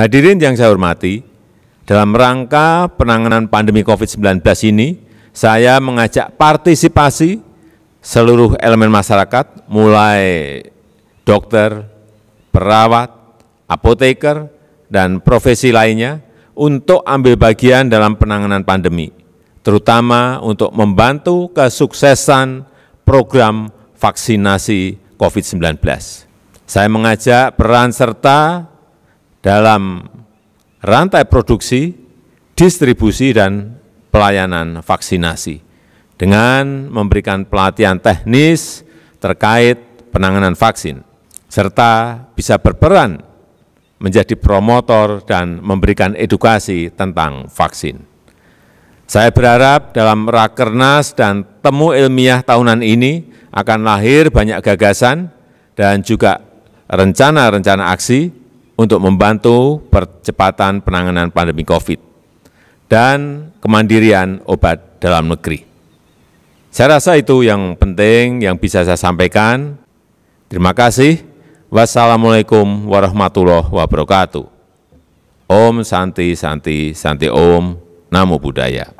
Hadirin yang saya hormati, dalam rangka penanganan pandemi COVID-19 ini, saya mengajak partisipasi seluruh elemen masyarakat, mulai dokter, perawat, apoteker, dan profesi lainnya, untuk ambil bagian dalam penanganan pandemi, terutama untuk membantu kesuksesan program vaksinasi COVID-19. Saya mengajak peran serta dalam rantai produksi, distribusi, dan pelayanan vaksinasi dengan memberikan pelatihan teknis terkait penanganan vaksin, serta bisa berperan menjadi promotor dan memberikan edukasi tentang vaksin. Saya berharap dalam Rakernas dan Temu Ilmiah tahunan ini akan lahir banyak gagasan dan juga rencana-rencana aksi untuk membantu percepatan penanganan pandemi COVID dan kemandirian obat dalam negeri. Saya rasa itu yang penting yang bisa saya sampaikan. Terima kasih. Wassalamualaikum warahmatullahi wabarakatuh. Om Santi Santi Santi Om Namo Buddhaya.